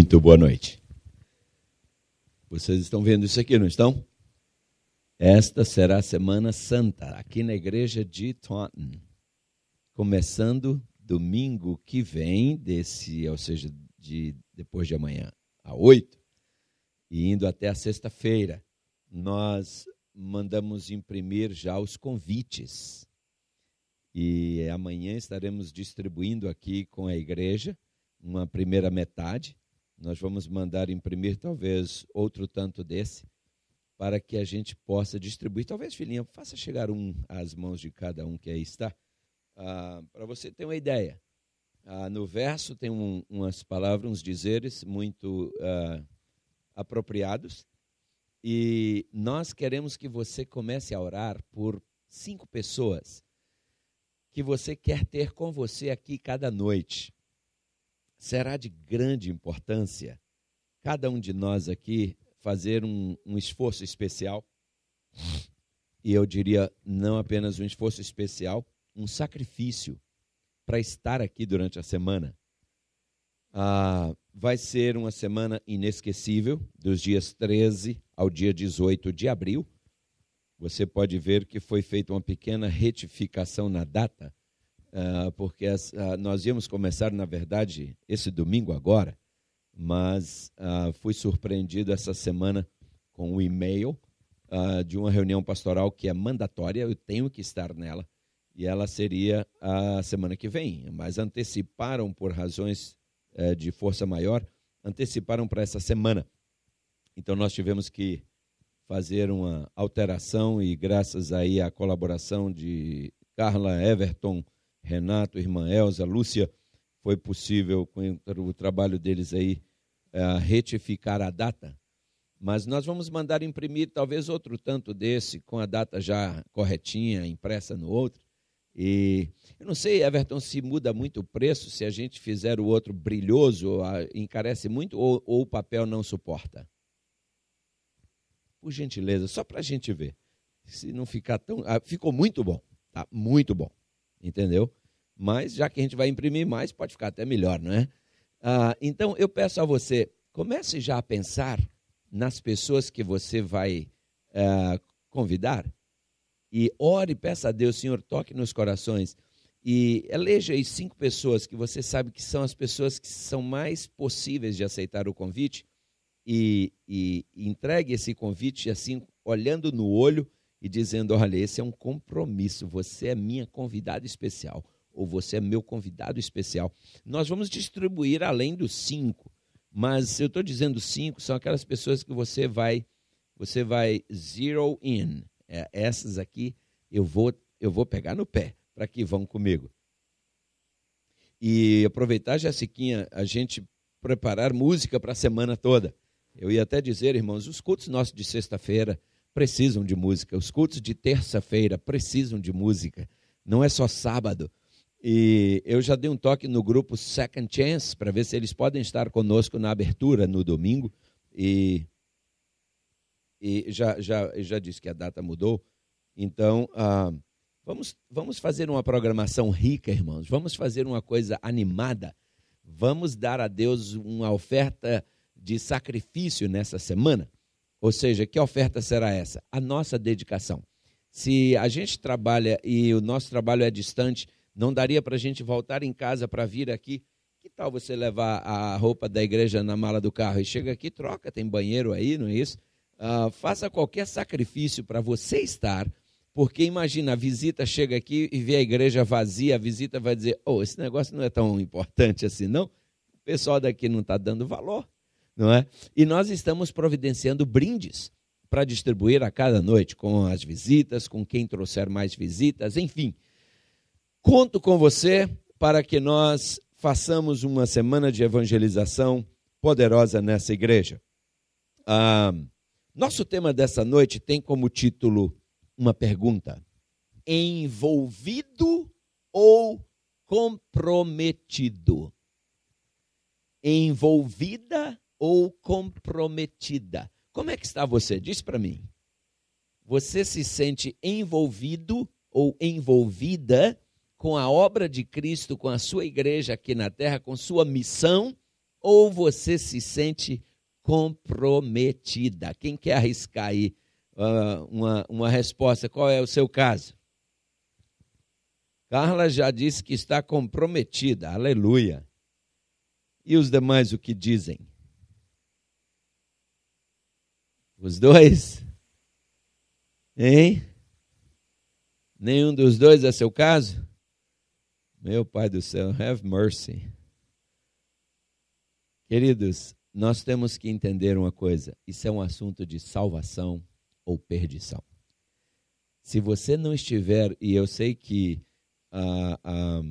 Muito boa noite. Vocês estão vendo isso aqui, não estão? Esta será a Semana Santa aqui na igreja de Taunton, começando domingo que vem, desse, ou seja, de depois de amanhã a 8, e indo até a sexta-feira. Nós mandamos imprimir já os convites. E amanhã estaremos distribuindo aqui com a igreja uma primeira metade nós vamos mandar imprimir talvez outro tanto desse para que a gente possa distribuir. Talvez, filhinha, faça chegar um às mãos de cada um que aí está, ah, para você ter uma ideia. Ah, no verso tem um, umas palavras, uns dizeres muito ah, apropriados, e nós queremos que você comece a orar por cinco pessoas que você quer ter com você aqui cada noite será de grande importância cada um de nós aqui fazer um, um esforço especial, e eu diria não apenas um esforço especial, um sacrifício para estar aqui durante a semana. Ah, vai ser uma semana inesquecível, dos dias 13 ao dia 18 de abril. Você pode ver que foi feita uma pequena retificação na data, ah, porque ah, nós íamos começar, na verdade, esse domingo agora, mas ah, fui surpreendido essa semana com um e-mail de uma reunião pastoral que é mandatória, eu tenho que estar nela, e ela seria a semana que vem, mas anteciparam por razões eh, de força maior, anteciparam para essa semana. Então nós tivemos que fazer uma alteração e graças aí à colaboração de Carla Everton, Renato, irmã Elza, Lúcia, foi possível, com o trabalho deles aí, eh, retificar a data. Mas nós vamos mandar imprimir talvez outro tanto desse, com a data já corretinha, impressa no outro. E eu não sei, Everton, se muda muito o preço, se a gente fizer o outro brilhoso, encarece muito ou, ou o papel não suporta? Por gentileza, só para a gente ver. Se não ficar tão. Ah, ficou muito bom, tá? Muito bom entendeu? Mas já que a gente vai imprimir mais, pode ficar até melhor, não é? Ah, então eu peço a você, comece já a pensar nas pessoas que você vai ah, convidar e ore, peça a Deus, Senhor, toque nos corações e eleja aí cinco pessoas que você sabe que são as pessoas que são mais possíveis de aceitar o convite e, e entregue esse convite assim, olhando no olho e dizendo: olha, esse é um compromisso, você é minha convidada especial, ou você é meu convidado especial. Nós vamos distribuir além dos cinco, mas eu estou dizendo cinco, são aquelas pessoas que você vai, você vai zero in. É, essas aqui eu vou, eu vou pegar no pé para que vão comigo. E aproveitar, Jessiquinha, a gente preparar música para a semana toda. Eu ia até dizer, irmãos, os cultos nossos de sexta-feira precisam de música. Os cultos de terça-feira precisam de música. Não é só sábado. E eu já dei um toque no grupo Second Chance para ver se eles podem estar conosco na abertura no domingo. E, e já, já, já disse que a data mudou. Então, ah, vamos, vamos fazer uma programação rica, irmãos. Vamos fazer uma coisa animada. Vamos dar a Deus uma oferta de sacrifício nessa semana. Ou seja, que oferta será essa? A nossa dedicação. Se a gente trabalha e o nosso trabalho é distante, não daria para a gente voltar em casa para vir aqui? Que tal você levar a roupa da igreja na mala do carro e chega aqui, troca, tem banheiro aí, não é isso? Uh, faça qualquer sacrifício para você estar, porque imagina, a visita chega aqui e vê a igreja vazia, a visita vai dizer, oh, esse negócio não é tão importante assim, não? O pessoal daqui não está dando valor, não é? E nós estamos providenciando brindes para distribuir a cada noite com as visitas, com quem trouxer mais visitas, enfim. Conto com você para que nós façamos uma semana de evangelização poderosa nessa igreja. Ah, nosso tema dessa noite tem como título uma pergunta: envolvido ou comprometido? Envolvida ou comprometida. Como é que está você? Diz para mim. Você se sente envolvido ou envolvida com a obra de Cristo, com a sua igreja aqui na terra, com sua missão, ou você se sente comprometida? Quem quer arriscar aí uh, uma, uma resposta? Qual é o seu caso? Carla já disse que está comprometida, aleluia. E os demais o que dizem? Os dois? Hein? Nenhum dos dois é seu caso? Meu Pai do céu, have mercy. Queridos, nós temos que entender uma coisa: isso é um assunto de salvação ou perdição. Se você não estiver, e eu sei que a, ah, a ah,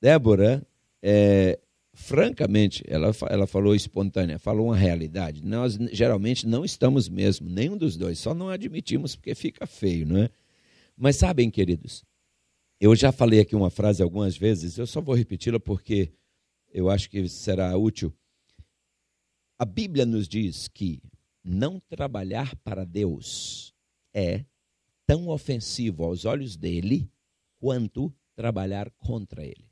Débora é, francamente, ela, ela falou espontânea, falou uma realidade. Nós geralmente não estamos mesmo, nenhum dos dois, só não admitimos porque fica feio, não é? Mas sabem, queridos, eu já falei aqui uma frase algumas vezes, eu só vou repeti-la porque eu acho que será útil. A Bíblia nos diz que não trabalhar para Deus é tão ofensivo aos olhos dele quanto trabalhar contra ele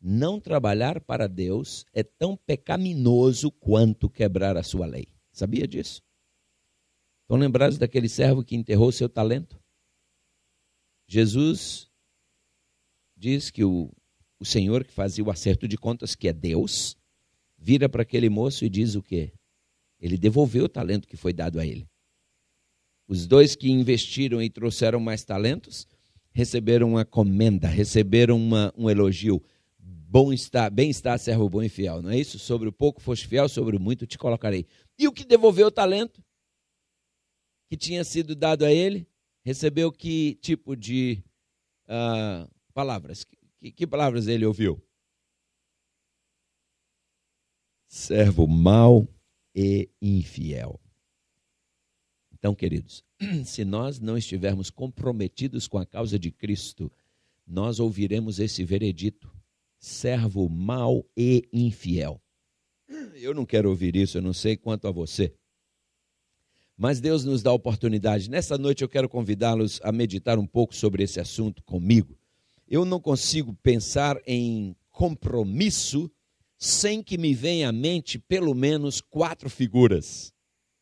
não trabalhar para Deus é tão pecaminoso quanto quebrar a sua lei. Sabia disso? Estão lembrados daquele servo que enterrou seu talento? Jesus diz que o, o Senhor que fazia o acerto de contas, que é Deus, vira para aquele moço e diz o quê? Ele devolveu o talento que foi dado a ele. Os dois que investiram e trouxeram mais talentos receberam uma comenda, receberam uma, um elogio bom estar, bem estar, servo bom e fiel. Não é isso? Sobre o pouco foste fiel, sobre o muito te colocarei. E o que devolveu o talento que tinha sido dado a ele, recebeu que tipo de uh, palavras? Que, que palavras ele ouviu? Servo mau e infiel. Então, queridos, se nós não estivermos comprometidos com a causa de Cristo, nós ouviremos esse veredito servo mau e infiel. Eu não quero ouvir isso, eu não sei quanto a você. Mas Deus nos dá a oportunidade. Nessa noite eu quero convidá-los a meditar um pouco sobre esse assunto comigo. Eu não consigo pensar em compromisso sem que me venha à mente pelo menos quatro figuras.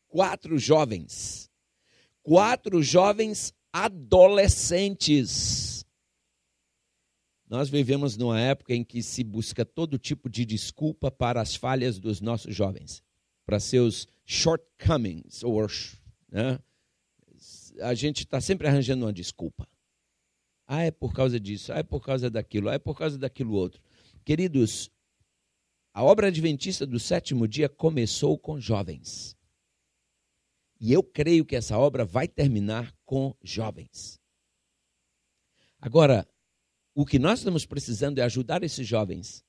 Quatro jovens. Quatro jovens adolescentes nós vivemos numa época em que se busca todo tipo de desculpa para as falhas dos nossos jovens, para seus shortcomings, né? a gente está sempre arranjando uma desculpa. Ah, é por causa disso, ah, é por causa daquilo, ah, é por causa daquilo outro. Queridos, a obra adventista do sétimo dia começou com jovens. E eu creio que essa obra vai terminar com jovens. Agora, o que nós estamos precisando é ajudar esses jovens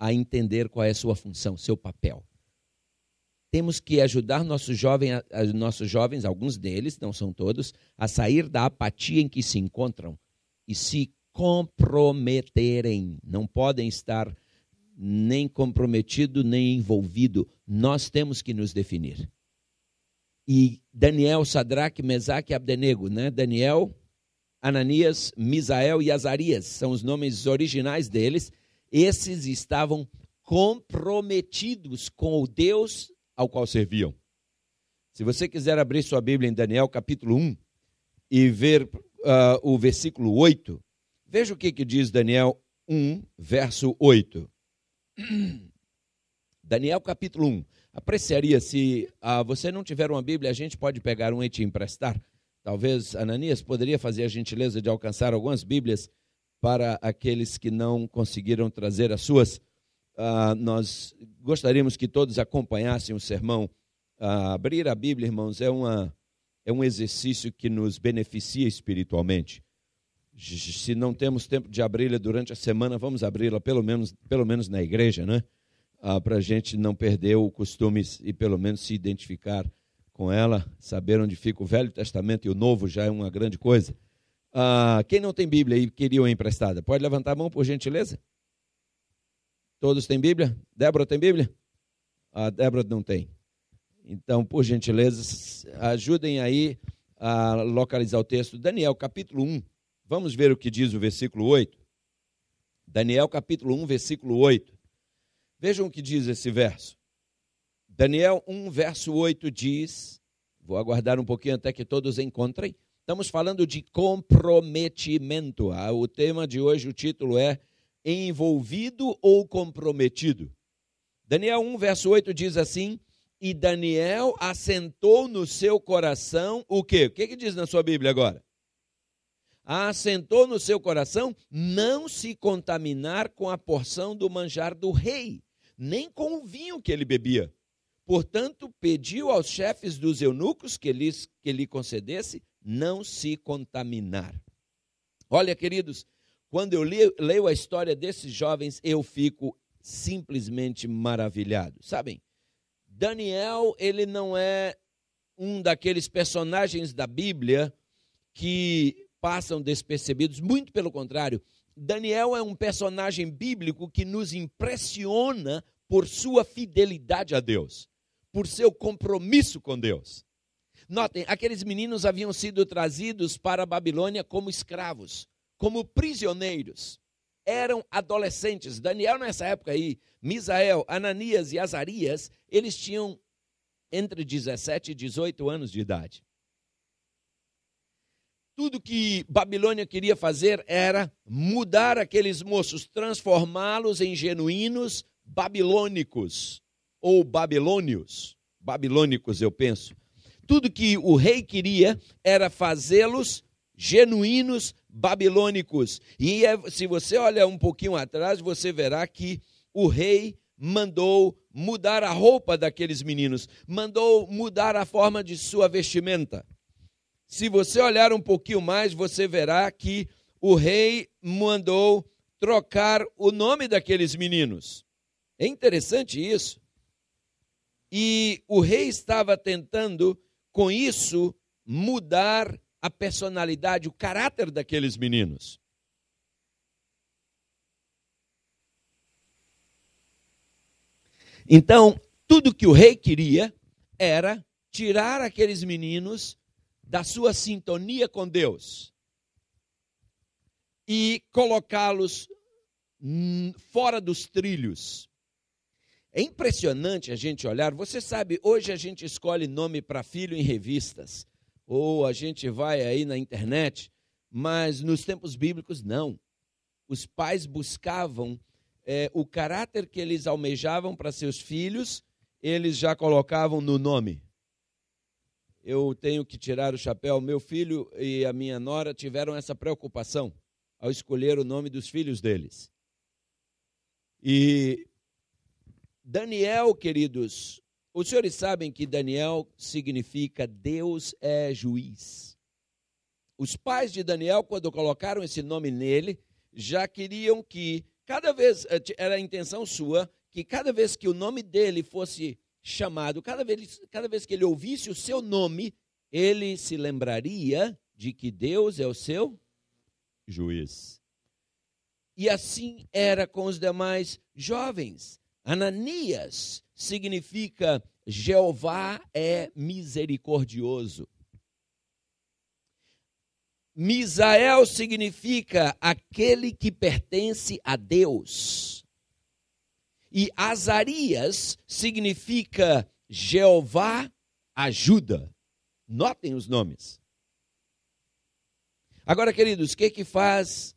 a entender qual é a sua função, seu papel. Temos que ajudar nossos jovens, nossos jovens, alguns deles, não são todos, a sair da apatia em que se encontram e se comprometerem. Não podem estar nem comprometido nem envolvido. Nós temos que nos definir. E Daniel, Sadraque, Mesaque e Abdenego, né? Daniel, Ananias, Misael e Azarias, são os nomes originais deles, esses estavam comprometidos com o Deus ao qual serviam. Se você quiser abrir sua Bíblia em Daniel capítulo 1 e ver uh, o versículo 8, veja o que, que diz Daniel 1, verso 8. Daniel capítulo 1. Apreciaria se uh, você não tiver uma Bíblia, a gente pode pegar um e te emprestar. Talvez Ananias poderia fazer a gentileza de alcançar algumas Bíblias para aqueles que não conseguiram trazer as suas. Ah, nós gostaríamos que todos acompanhassem o sermão. Ah, abrir a Bíblia, irmãos, é, uma, é um exercício que nos beneficia espiritualmente. Se não temos tempo de abri-la durante a semana, vamos abri-la pelo menos, pelo menos na igreja, né? Ah, para a gente não perder o costume e pelo menos se identificar com ela, saber onde fica o Velho Testamento e o Novo já é uma grande coisa. Ah, quem não tem Bíblia e queria uma emprestada, pode levantar a mão, por gentileza? Todos têm Bíblia? Débora tem Bíblia? A Débora não tem. Então, por gentileza, ajudem aí a localizar o texto. Daniel, capítulo 1. Vamos ver o que diz o versículo 8. Daniel, capítulo 1, versículo 8. Vejam o que diz esse verso. Daniel 1, verso 8 diz: Vou aguardar um pouquinho até que todos encontrem. Estamos falando de comprometimento. Ah, o tema de hoje, o título é Envolvido ou Comprometido? Daniel 1, verso 8 diz assim: E Daniel assentou no seu coração o quê? O que, que diz na sua Bíblia agora? assentou no seu coração não se contaminar com a porção do manjar do rei, nem com o vinho que ele bebia. Portanto, pediu aos chefes dos eunucos que, lhes, que lhe concedesse não se contaminar. Olha, queridos, quando eu leio, leio a história desses jovens, eu fico simplesmente maravilhado. Sabem, Daniel, ele não é um daqueles personagens da Bíblia que passam despercebidos, muito pelo contrário. Daniel é um personagem bíblico que nos impressiona por sua fidelidade a Deus por seu compromisso com Deus. Notem, aqueles meninos haviam sido trazidos para a Babilônia como escravos, como prisioneiros. Eram adolescentes. Daniel, nessa época aí, Misael, Ananias e Azarias, eles tinham entre 17 e 18 anos de idade. Tudo que Babilônia queria fazer era mudar aqueles moços, transformá-los em genuínos babilônicos ou babilônios, babilônicos eu penso. Tudo que o rei queria era fazê-los genuínos babilônicos. E é, se você olha um pouquinho atrás, você verá que o rei mandou mudar a roupa daqueles meninos, mandou mudar a forma de sua vestimenta. Se você olhar um pouquinho mais, você verá que o rei mandou trocar o nome daqueles meninos. É interessante isso. E o rei estava tentando, com isso, mudar a personalidade, o caráter daqueles meninos. Então, tudo que o rei queria era tirar aqueles meninos da sua sintonia com Deus e colocá-los fora dos trilhos. É impressionante a gente olhar. Você sabe, hoje a gente escolhe nome para filho em revistas, ou a gente vai aí na internet, mas nos tempos bíblicos não. Os pais buscavam é, o caráter que eles almejavam para seus filhos, eles já colocavam no nome. Eu tenho que tirar o chapéu. Meu filho e a minha nora tiveram essa preocupação ao escolher o nome dos filhos deles. E Daniel, queridos, os senhores sabem que Daniel significa Deus é juiz. Os pais de Daniel, quando colocaram esse nome nele, já queriam que cada vez eh, era a intenção sua que cada vez que o nome dele fosse chamado, cada vez, cada vez que ele ouvisse o seu nome, ele se lembraria de que Deus é o seu juiz. E assim era com os demais jovens. Ananias significa Jeová é misericordioso. Misael significa aquele que pertence a Deus. E Azarias significa Jeová ajuda. Notem os nomes. Agora, queridos, o que que faz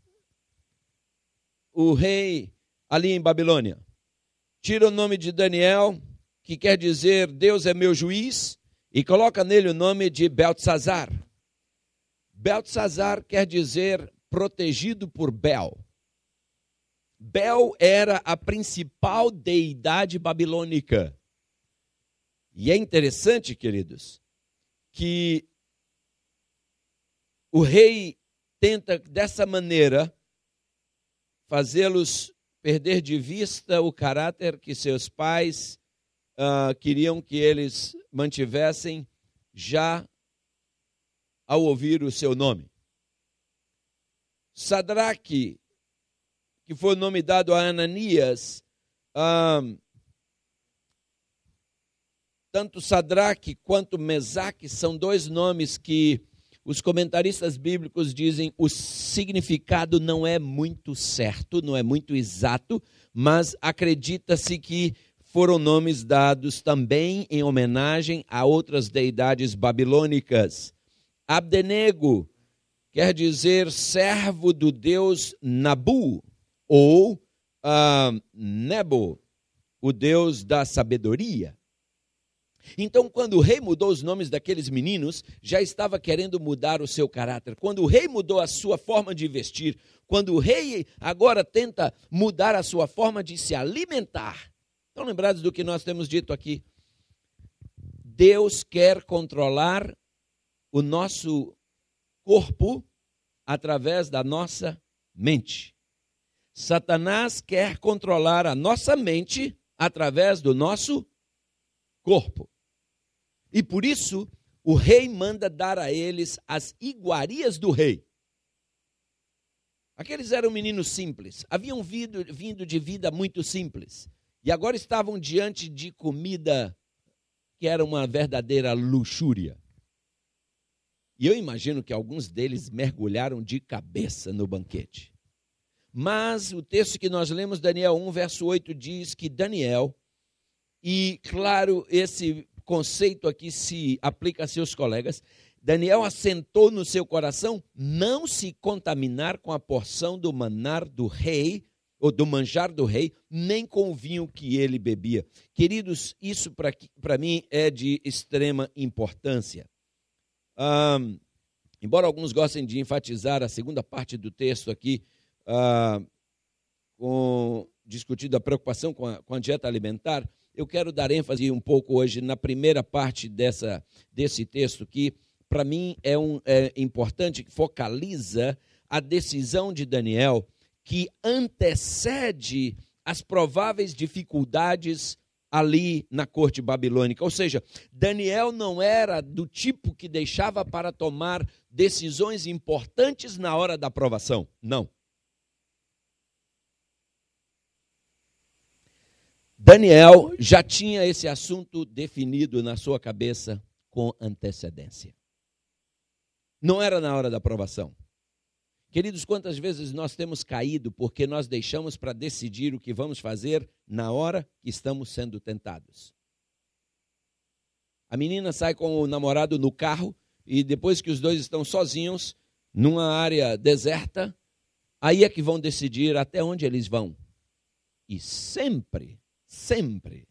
o rei ali em Babilônia? tira o nome de Daniel, que quer dizer Deus é meu juiz, e coloca nele o nome de Beltzazar. Beltzazar quer dizer protegido por Bel. Bel era a principal deidade babilônica. E é interessante, queridos, que o rei tenta dessa maneira fazê-los perder de vista o caráter que seus pais uh, queriam que eles mantivessem já ao ouvir o seu nome. Sadraque, que foi o nome dado a Ananias, uh, tanto Sadraque quanto Mesaque são dois nomes que os comentaristas bíblicos dizem o significado não é muito certo, não é muito exato, mas acredita-se que foram nomes dados também em homenagem a outras deidades babilônicas. Abdenego quer dizer servo do deus Nabu ou uh, Nebo, o deus da sabedoria. Então, quando o rei mudou os nomes daqueles meninos, já estava querendo mudar o seu caráter. Quando o rei mudou a sua forma de vestir, quando o rei agora tenta mudar a sua forma de se alimentar. Estão lembrados do que nós temos dito aqui? Deus quer controlar o nosso corpo através da nossa mente. Satanás quer controlar a nossa mente através do nosso corpo. E por isso, o rei manda dar a eles as iguarias do rei. Aqueles eram meninos simples, haviam vindo, vindo de vida muito simples. E agora estavam diante de comida que era uma verdadeira luxúria. E eu imagino que alguns deles mergulharam de cabeça no banquete. Mas o texto que nós lemos, Daniel 1, verso 8, diz que Daniel, e claro, esse conceito aqui se aplica a seus colegas. Daniel assentou no seu coração não se contaminar com a porção do manar do rei, ou do manjar do rei, nem com o vinho que ele bebia. Queridos, isso para mim é de extrema importância. Um, embora alguns gostem de enfatizar a segunda parte do texto aqui, uh, com, discutindo a preocupação com a, com a dieta alimentar, eu quero dar ênfase um pouco hoje na primeira parte dessa, desse texto, que para mim é, um, é importante, que focaliza a decisão de Daniel, que antecede as prováveis dificuldades ali na corte babilônica. Ou seja, Daniel não era do tipo que deixava para tomar decisões importantes na hora da aprovação. Não. Daniel já tinha esse assunto definido na sua cabeça com antecedência. Não era na hora da aprovação. Queridos, quantas vezes nós temos caído porque nós deixamos para decidir o que vamos fazer na hora que estamos sendo tentados? A menina sai com o namorado no carro e depois que os dois estão sozinhos, numa área deserta, aí é que vão decidir até onde eles vão. E sempre sempre,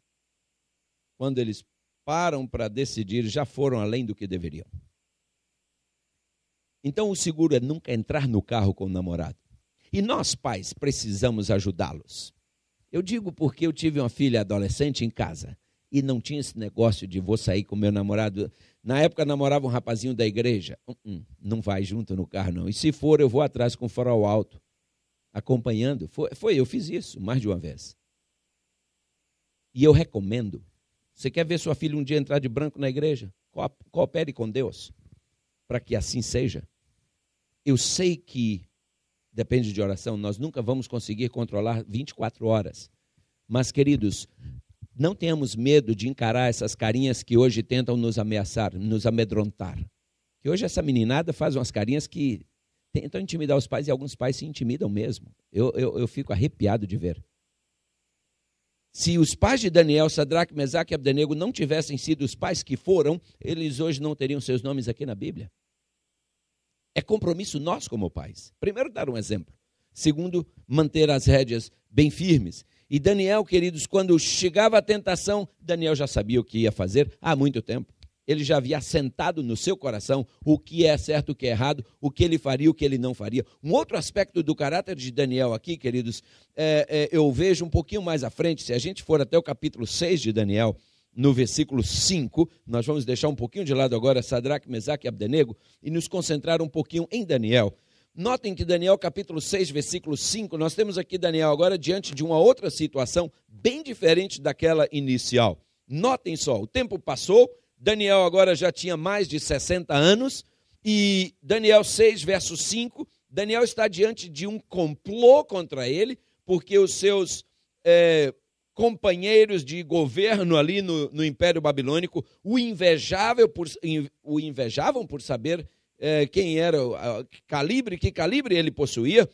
quando eles param para decidir, já foram além do que deveriam. Então, o seguro é nunca entrar no carro com o namorado. E nós, pais, precisamos ajudá-los. Eu digo porque eu tive uma filha adolescente em casa e não tinha esse negócio de vou sair com meu namorado. Na época, namorava um rapazinho da igreja. não, hum, hum, não vai junto no carro, não. E se for, eu vou atrás com o farol alto, acompanhando. Foi, foi eu fiz isso mais de uma vez. E eu recomendo. Você quer ver sua filha um dia entrar de branco na igreja? Coopere com Deus para que assim seja. Eu sei que depende de oração, nós nunca vamos conseguir controlar 24 horas. Mas, queridos, não tenhamos medo de encarar essas carinhas que hoje tentam nos ameaçar, nos amedrontar. Que hoje essa meninada faz umas carinhas que tentam intimidar os pais e alguns pais se intimidam mesmo. Eu, eu, eu fico arrepiado de ver. Se os pais de Daniel, Sadraque, Mesaque e Abdenego não tivessem sido os pais que foram, eles hoje não teriam seus nomes aqui na Bíblia. É compromisso nós como pais. Primeiro, dar um exemplo. Segundo, manter as rédeas bem firmes. E Daniel, queridos, quando chegava a tentação, Daniel já sabia o que ia fazer há muito tempo ele já havia assentado no seu coração o que é certo, o que é errado, o que ele faria, o que ele não faria. Um outro aspecto do caráter de Daniel aqui, queridos, é, é, eu vejo um pouquinho mais à frente, se a gente for até o capítulo 6 de Daniel, no versículo 5, nós vamos deixar um pouquinho de lado agora Sadraque, Mesaque e Abdenego e nos concentrar um pouquinho em Daniel. Notem que Daniel capítulo 6, versículo 5, nós temos aqui Daniel agora diante de uma outra situação bem diferente daquela inicial. Notem só, o tempo passou, Daniel agora já tinha mais de 60 anos, e Daniel 6, verso 5, Daniel está diante de um complô contra ele, porque os seus é, companheiros de governo ali no, no Império Babilônico o, invejável por, o invejavam por saber é, quem era, calibre, que calibre ele possuía.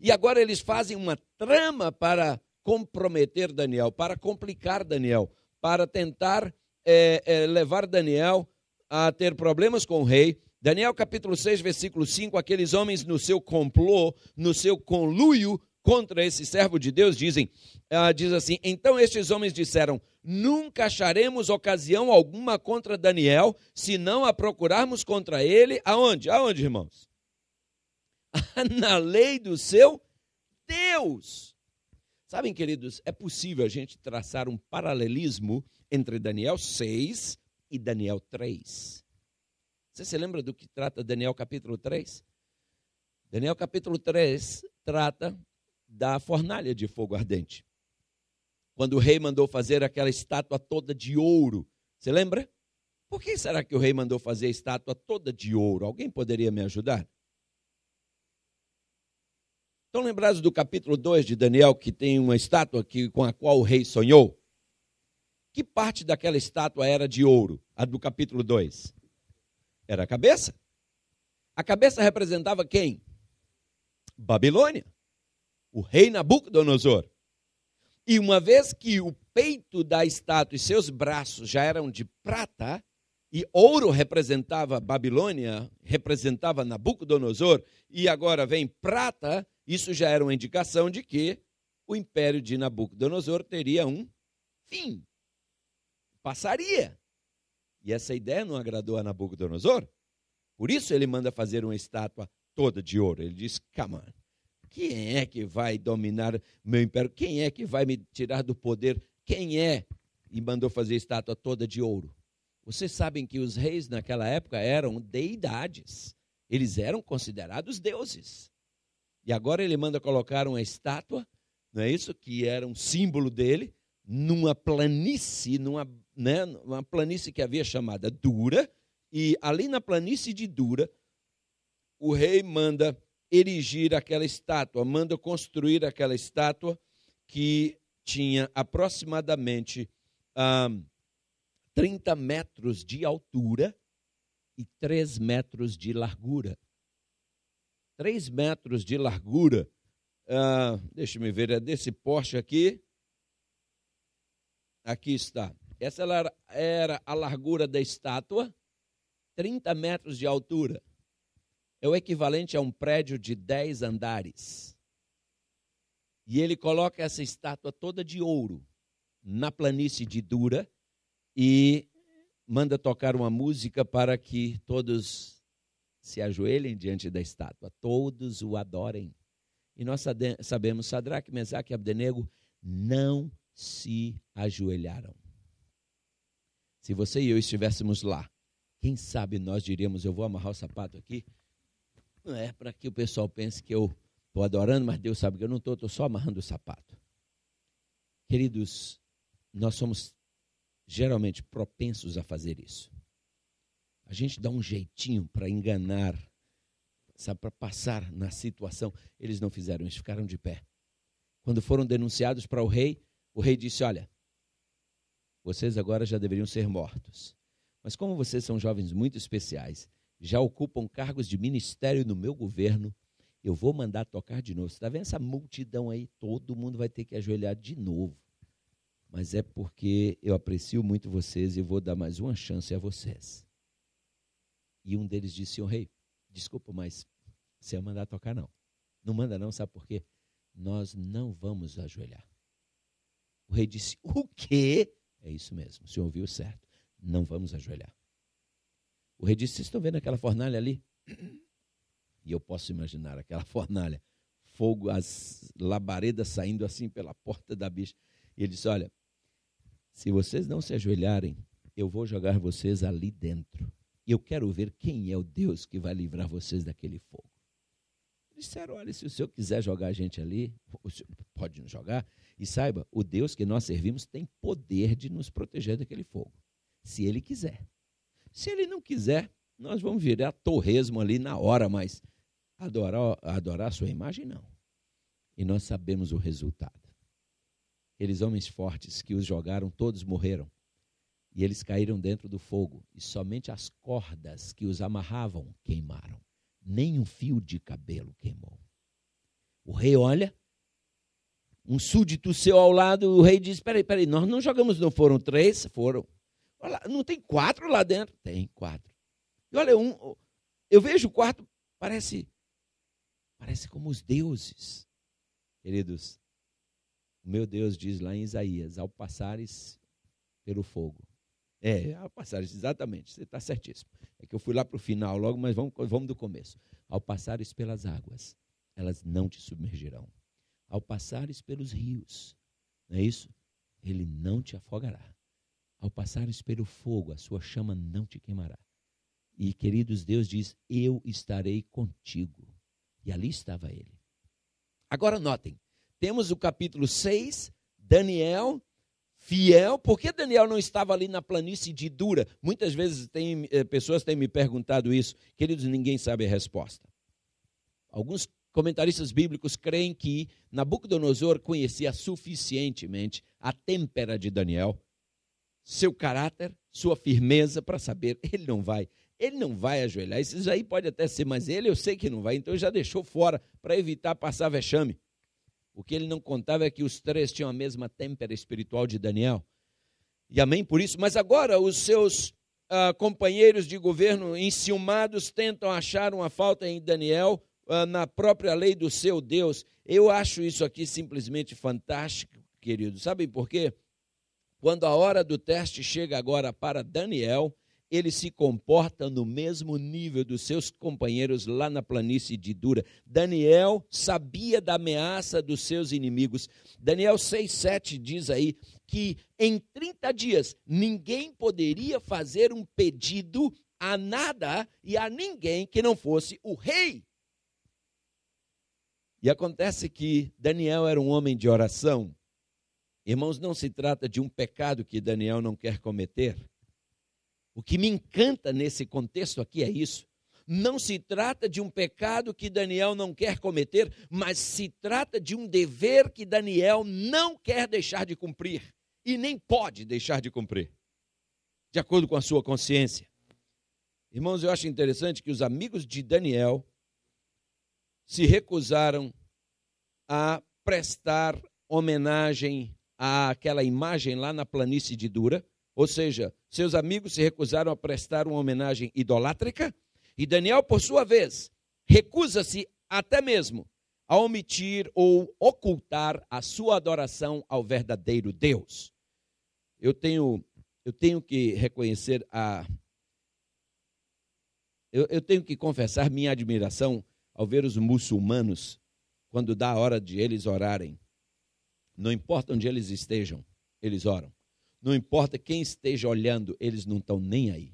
E agora eles fazem uma trama para comprometer Daniel, para complicar Daniel, para tentar é, é, levar Daniel a ter problemas com o rei. Daniel capítulo 6, versículo 5, aqueles homens no seu complô, no seu conluio contra esse servo de Deus, dizem, ah, diz assim, então estes homens disseram, nunca acharemos ocasião alguma contra Daniel, se não a procurarmos contra ele, aonde? Aonde, irmãos? Na lei do seu Deus. Sabem, queridos, é possível a gente traçar um paralelismo entre Daniel 6 e Daniel 3. Você se lembra do que trata Daniel capítulo 3? Daniel capítulo 3 trata da fornalha de fogo ardente. Quando o rei mandou fazer aquela estátua toda de ouro. Você lembra? Por que será que o rei mandou fazer a estátua toda de ouro? Alguém poderia me ajudar? Estão lembrados do capítulo 2 de Daniel, que tem uma estátua que, com a qual o rei sonhou? Que parte daquela estátua era de ouro, a do capítulo 2? Era a cabeça. A cabeça representava quem? Babilônia, o rei Nabucodonosor. E uma vez que o peito da estátua e seus braços já eram de prata, e ouro representava Babilônia, representava Nabucodonosor, e agora vem prata, isso já era uma indicação de que o império de Nabucodonosor teria um fim. Passaria. E essa ideia não agradou a Nabucodonosor. Por isso ele manda fazer uma estátua toda de ouro. Ele diz: Come on. Quem é que vai dominar meu império? Quem é que vai me tirar do poder? Quem é? E mandou fazer estátua toda de ouro. Vocês sabem que os reis naquela época eram deidades. Eles eram considerados deuses. E agora ele manda colocar uma estátua, não é isso? Que era um símbolo dele, numa planície, numa, né, numa planície que havia chamada Dura. E ali na planície de Dura, o rei manda erigir aquela estátua, manda construir aquela estátua que tinha aproximadamente. Ah, 30 metros de altura e 3 metros de largura. 3 metros de largura. Ah, deixa me ver, é desse poste aqui. Aqui está. Essa era a largura da estátua, 30 metros de altura. É o equivalente a um prédio de 10 andares. E ele coloca essa estátua toda de ouro na planície de Dura, e manda tocar uma música para que todos se ajoelhem diante da estátua, todos o adorem. E nós sabemos, Sadraque, Mesaque e Abdenego não se ajoelharam. Se você e eu estivéssemos lá, quem sabe nós diríamos, eu vou amarrar o sapato aqui, não é para que o pessoal pense que eu estou adorando, mas Deus sabe que eu não estou, estou só amarrando o sapato. Queridos, nós somos geralmente propensos a fazer isso. A gente dá um jeitinho para enganar, sabe, para passar na situação. Eles não fizeram isso, ficaram de pé. Quando foram denunciados para o rei, o rei disse: Olha, vocês agora já deveriam ser mortos. Mas como vocês são jovens muito especiais, já ocupam cargos de ministério no meu governo, eu vou mandar tocar de novo. Você está vendo essa multidão aí? Todo mundo vai ter que ajoelhar de novo mas é porque eu aprecio muito vocês e vou dar mais uma chance a vocês. E um deles disse: Senhor rei, desculpa, mas você vai mandar tocar não. Não manda não, sabe por quê? Nós não vamos ajoelhar. O rei disse: O quê? É isso mesmo, o senhor ouviu certo. Não vamos ajoelhar. O rei disse: Vocês estão vendo aquela fornalha ali? E eu posso imaginar aquela fornalha, fogo, as labaredas saindo assim pela porta da bicha. E ele disse: Olha, se vocês não se ajoelharem, eu vou jogar vocês ali dentro. E eu quero ver quem é o Deus que vai livrar vocês daquele fogo. disseram: olha, se o senhor quiser jogar a gente ali, o senhor pode nos jogar. E saiba, o Deus que nós servimos tem poder de nos proteger daquele fogo, se ele quiser. Se ele não quiser, nós vamos virar torresmo ali na hora, mas adorar, adorar a sua imagem, não. E nós sabemos o resultado. Eles, homens fortes que os jogaram, todos morreram. E eles caíram dentro do fogo, e somente as cordas que os amarravam queimaram. Nem um fio de cabelo queimou. O rei olha, um súdito seu ao lado, o rei diz: Peraí, peraí, nós não jogamos, não foram três? Foram. Olha, não tem quatro lá dentro? Tem quatro. E olha, um, eu vejo o quarto, parece, parece como os deuses. Queridos, o meu Deus diz lá em Isaías: ao passares pelo fogo. É, ao passares, exatamente, você está certíssimo. É que eu fui lá para o final logo, mas vamos, vamos do começo. Ao passares pelas águas, elas não te submergirão. Ao passares pelos rios, não é isso? Ele não te afogará. Ao passares pelo fogo, a sua chama não te queimará. E, queridos, Deus diz: Eu estarei contigo. E ali estava ele. Agora notem, temos o capítulo 6, Daniel, fiel. Por que Daniel não estava ali na planície de Dura? Muitas vezes tem, eh, pessoas têm me perguntado isso. Queridos, ninguém sabe a resposta. Alguns comentaristas bíblicos creem que Nabucodonosor conhecia suficientemente a têmpera de Daniel, seu caráter, sua firmeza para saber, ele não vai, ele não vai ajoelhar. Isso aí pode até ser, mas ele eu sei que não vai, então já deixou fora para evitar passar vexame. O que ele não contava é que os três tinham a mesma têmpera espiritual de Daniel. E amém por isso. Mas agora os seus ah, companheiros de governo enciumados tentam achar uma falta em Daniel ah, na própria lei do seu Deus. Eu acho isso aqui simplesmente fantástico, querido. Sabem por quê? Quando a hora do teste chega agora para Daniel, ele se comporta no mesmo nível dos seus companheiros lá na planície de Dura. Daniel sabia da ameaça dos seus inimigos. Daniel 6,7 diz aí que em 30 dias ninguém poderia fazer um pedido a nada e a ninguém que não fosse o rei. E acontece que Daniel era um homem de oração. Irmãos, não se trata de um pecado que Daniel não quer cometer o que me encanta nesse contexto aqui é isso. Não se trata de um pecado que Daniel não quer cometer, mas se trata de um dever que Daniel não quer deixar de cumprir e nem pode deixar de cumprir, de acordo com a sua consciência. Irmãos, eu acho interessante que os amigos de Daniel se recusaram a prestar homenagem àquela imagem lá na planície de Dura ou seja, seus amigos se recusaram a prestar uma homenagem idolátrica e Daniel, por sua vez, recusa-se até mesmo a omitir ou ocultar a sua adoração ao verdadeiro Deus. Eu tenho, eu tenho que reconhecer a. Eu, eu tenho que confessar minha admiração ao ver os muçulmanos quando dá a hora de eles orarem. Não importa onde eles estejam, eles oram. Não importa quem esteja olhando, eles não estão nem aí.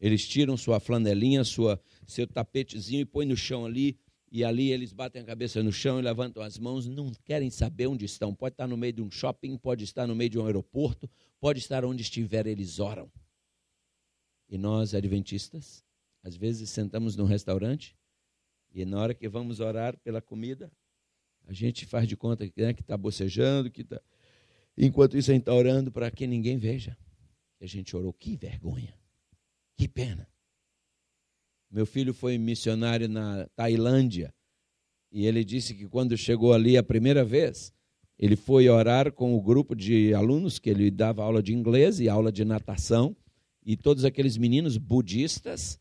Eles tiram sua flanelinha, sua, seu tapetezinho e põem no chão ali. E ali eles batem a cabeça no chão e levantam as mãos, não querem saber onde estão. Pode estar no meio de um shopping, pode estar no meio de um aeroporto, pode estar onde estiver, eles oram. E nós, adventistas, às vezes sentamos num restaurante e na hora que vamos orar pela comida, a gente faz de conta né, que está bocejando, que está Enquanto isso, a gente está orando para que ninguém veja. a gente orou, que vergonha, que pena. Meu filho foi missionário na Tailândia e ele disse que quando chegou ali a primeira vez, ele foi orar com o grupo de alunos que ele dava aula de inglês e aula de natação, e todos aqueles meninos budistas,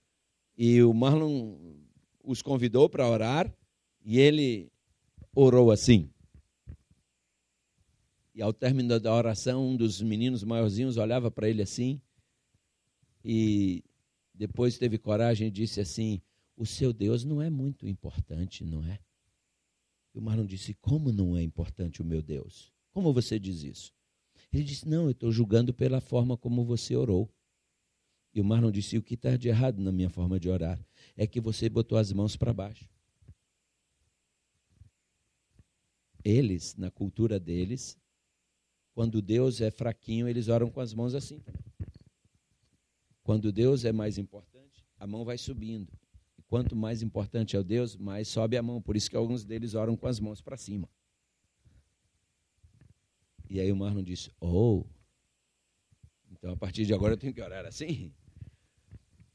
e o Marlon os convidou para orar, e ele orou assim: e ao término da oração, um dos meninos maiorzinhos olhava para ele assim e depois teve coragem e disse assim: O seu Deus não é muito importante, não é? E o Marlon disse: Como não é importante o meu Deus? Como você diz isso? Ele disse: Não, eu estou julgando pela forma como você orou. E o Marlon disse: O que está de errado na minha forma de orar? É que você botou as mãos para baixo. Eles, na cultura deles, quando Deus é fraquinho, eles oram com as mãos assim Quando Deus é mais importante, a mão vai subindo. E quanto mais importante é o Deus, mais sobe a mão. Por isso que alguns deles oram com as mãos para cima. E aí o Marlon disse: Oh, então a partir de agora eu tenho que orar assim?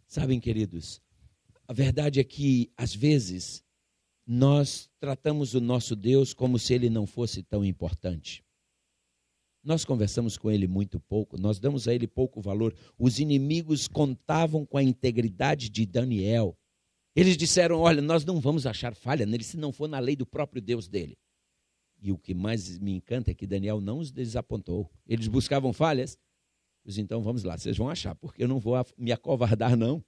Sabem, queridos, a verdade é que, às vezes, nós tratamos o nosso Deus como se ele não fosse tão importante. Nós conversamos com ele muito pouco, nós damos a ele pouco valor. Os inimigos contavam com a integridade de Daniel. Eles disseram: Olha, nós não vamos achar falha nele se não for na lei do próprio Deus dele. E o que mais me encanta é que Daniel não os desapontou. Eles buscavam falhas. Pois então vamos lá, vocês vão achar, porque eu não vou me acovardar, não.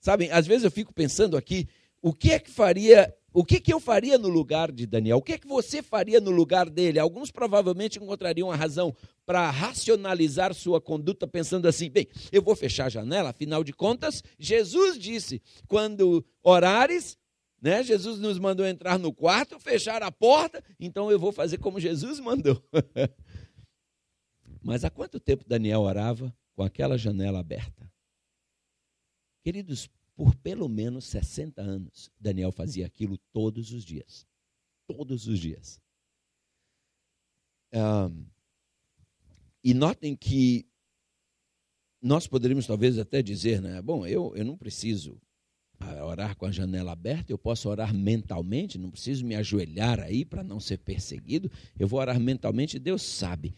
Sabem, às vezes eu fico pensando aqui, o que é que faria o que, que eu faria no lugar de Daniel? O que, é que você faria no lugar dele? Alguns provavelmente encontrariam a razão para racionalizar sua conduta, pensando assim: bem, eu vou fechar a janela, afinal de contas, Jesus disse: quando orares, né? Jesus nos mandou entrar no quarto, fechar a porta, então eu vou fazer como Jesus mandou. Mas há quanto tempo Daniel orava com aquela janela aberta? Queridos, por pelo menos 60 anos, Daniel fazia aquilo todos os dias. Todos os dias. Um, e notem que nós poderíamos talvez até dizer, né? Bom, eu, eu não preciso a ah, orar com a janela aberta, eu posso orar mentalmente, não preciso me ajoelhar aí para não ser perseguido, eu vou orar mentalmente, Deus sabe.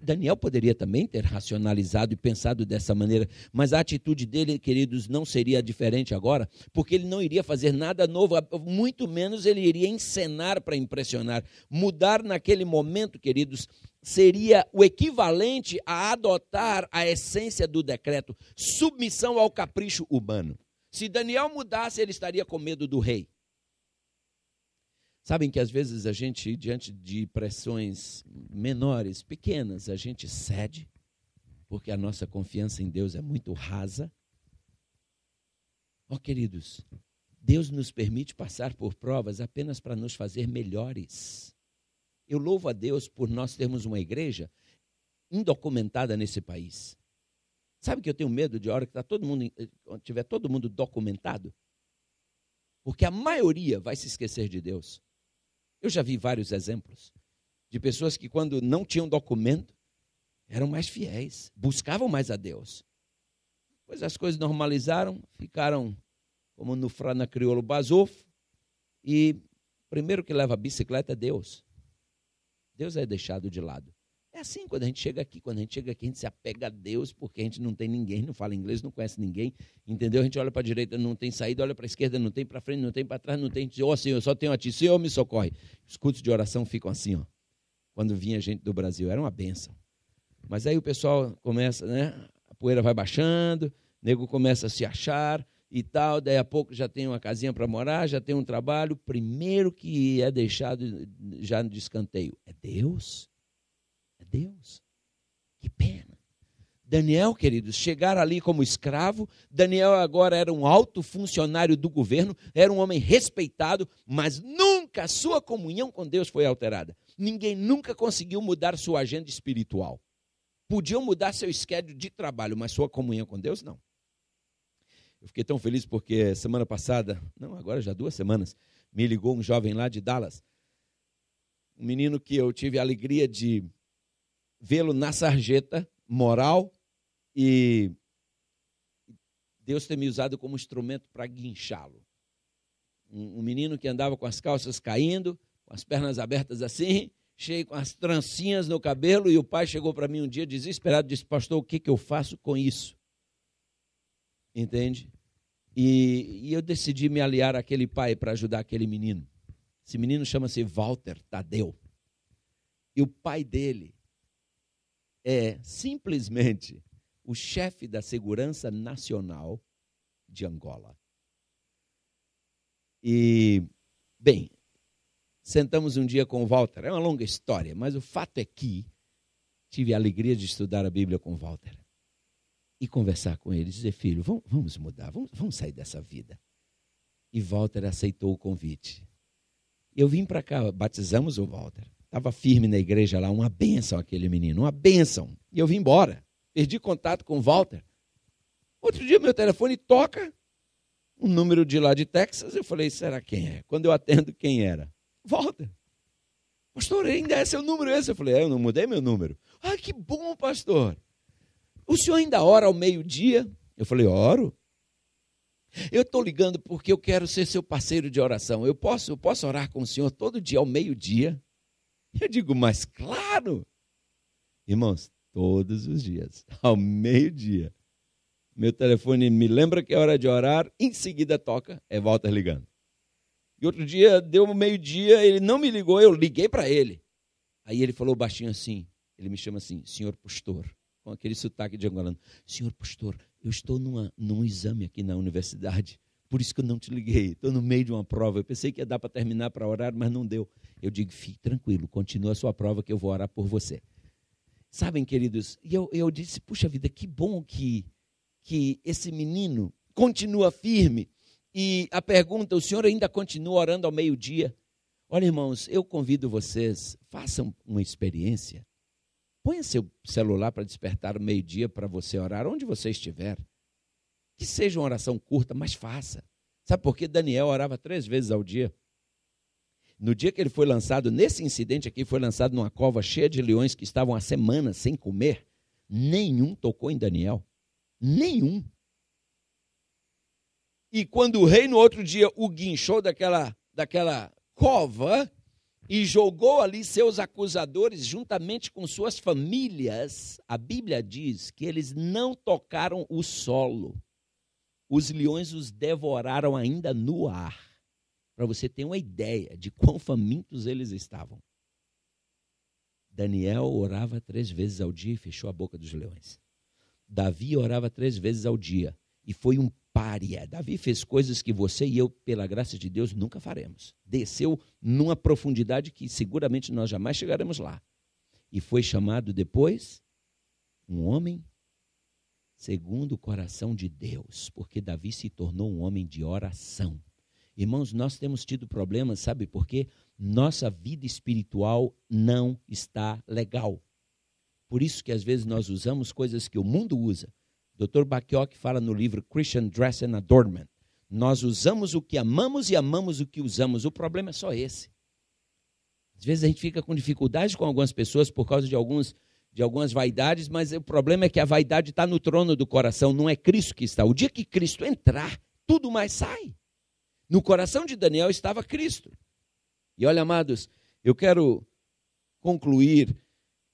Daniel poderia também ter racionalizado e pensado dessa maneira, mas a atitude dele, queridos, não seria diferente agora, porque ele não iria fazer nada novo, muito menos ele iria encenar para impressionar. Mudar naquele momento, queridos, seria o equivalente a adotar a essência do decreto, submissão ao capricho humano. Se Daniel mudasse, ele estaria com medo do rei. Sabem que às vezes a gente, diante de pressões menores, pequenas, a gente cede, porque a nossa confiança em Deus é muito rasa. Ó oh, queridos, Deus nos permite passar por provas apenas para nos fazer melhores. Eu louvo a Deus por nós termos uma igreja indocumentada nesse país. Sabe que eu tenho medo de hora que tá todo mundo, eh, tiver todo mundo documentado? Porque a maioria vai se esquecer de Deus. Eu já vi vários exemplos de pessoas que, quando não tinham documento, eram mais fiéis, buscavam mais a Deus. Pois as coisas normalizaram, ficaram como no Frana Crioulo Basofo, e primeiro que leva a bicicleta é Deus. Deus é deixado de lado assim, quando a gente chega aqui, quando a gente chega aqui, a gente se apega a Deus, porque a gente não tem ninguém, não fala inglês, não conhece ninguém, entendeu? A gente olha para a direita, não tem saída, olha para a esquerda, não tem para frente, não tem para trás, não tem, ó oh, Senhor, só tenho a Ti, Senhor, me socorre. Os cultos de oração ficam assim, ó. Quando vinha gente do Brasil, era uma benção. Mas aí o pessoal começa, né? A poeira vai baixando, o nego começa a se achar, e tal, daí a pouco já tem uma casinha para morar, já tem um trabalho. Primeiro que é deixado já no escanteio é Deus. Deus. Que pena. Daniel, queridos, chegar ali como escravo. Daniel agora era um alto funcionário do governo, era um homem respeitado, mas nunca a sua comunhão com Deus foi alterada. Ninguém nunca conseguiu mudar sua agenda espiritual. Podiam mudar seu esquedo de trabalho, mas sua comunhão com Deus não. Eu fiquei tão feliz porque semana passada, não, agora já duas semanas, me ligou um jovem lá de Dallas. Um menino que eu tive a alegria de vê-lo na sarjeta moral e Deus ter me usado como instrumento para guinchá-lo. Um, um, menino que andava com as calças caindo, com as pernas abertas assim, cheio com as trancinhas no cabelo, e o pai chegou para mim um dia desesperado disse: Pastor, o que, que eu faço com isso? Entende? E, e eu decidi me aliar àquele pai para ajudar aquele menino. Esse menino chama-se Walter Tadeu. E o pai dele é simplesmente o chefe da segurança nacional de Angola. E, bem, sentamos um dia com o Walter. É uma longa história, mas o fato é que tive a alegria de estudar a Bíblia com o Walter e conversar com ele, dizer, filho, vamos, mudar, vamos, vamos sair dessa vida. E Walter aceitou o convite. Eu vim para cá, batizamos o Walter. Estava firme na igreja lá, uma benção aquele menino, uma benção. E eu vim embora. Perdi contato com o Walter. Outro dia meu telefone toca, um número de lá de Texas. Eu falei, será quem é? Quando eu atendo, quem era? Walter. Pastor, ainda é seu número esse? Eu falei, é, eu não mudei meu número. Ah, que bom, pastor. O senhor ainda ora ao meio-dia? Eu falei, oro. Eu estou ligando porque eu quero ser seu parceiro de oração. Eu posso, eu posso orar com o senhor todo dia ao meio-dia? Eu digo, mas claro! Irmãos, todos os dias, ao meio-dia, meu telefone me lembra que é hora de orar, em seguida toca, é Walter ligando. E outro dia, deu meio-dia, ele não me ligou, eu liguei para ele. Aí ele falou baixinho assim, ele me chama assim, senhor pastor, com aquele sotaque de angolano. Senhor pastor, eu estou numa, num exame aqui na universidade por isso que eu não te liguei. Estou no meio de uma prova. Eu pensei que ia dar para terminar para orar, mas não deu. Eu digo, fique tranquilo, continua a sua prova que eu vou orar por você. Sabem, queridos, e eu, eu disse, puxa vida, que bom que, que esse menino continua firme. E a pergunta, o senhor ainda continua orando ao meio-dia? Olha, irmãos, eu convido vocês, façam uma experiência. Ponha seu celular para despertar o meio-dia para você orar, onde você estiver. Que seja uma oração curta, mas faça. Sabe por que Daniel orava três vezes ao dia? No dia que ele foi lançado, nesse incidente aqui, foi lançado numa cova cheia de leões que estavam há semanas sem comer. Nenhum tocou em Daniel. Nenhum. E quando o rei, no outro dia, o guinchou daquela, daquela cova e jogou ali seus acusadores juntamente com suas famílias, a Bíblia diz que eles não tocaram o solo os leões os devoraram ainda no ar. Para você ter uma ideia de quão famintos eles estavam. Daniel orava três vezes ao dia e fechou a boca dos leões. Davi orava três vezes ao dia e foi um pária. Davi fez coisas que você e eu, pela graça de Deus, nunca faremos. Desceu numa profundidade que seguramente nós jamais chegaremos lá. E foi chamado depois um homem segundo o coração de Deus, porque Davi se tornou um homem de oração. Irmãos, nós temos tido problemas, sabe por quê? Nossa vida espiritual não está legal. Por isso que às vezes nós usamos coisas que o mundo usa. Dr. Bakioc fala no livro Christian Dress and Adornment. Nós usamos o que amamos e amamos o que usamos. O problema é só esse. Às vezes a gente fica com dificuldade com algumas pessoas por causa de alguns de algumas vaidades, mas o problema é que a vaidade está no trono do coração, não é Cristo que está. O dia que Cristo entrar, tudo mais sai. No coração de Daniel estava Cristo. E olha, amados, eu quero concluir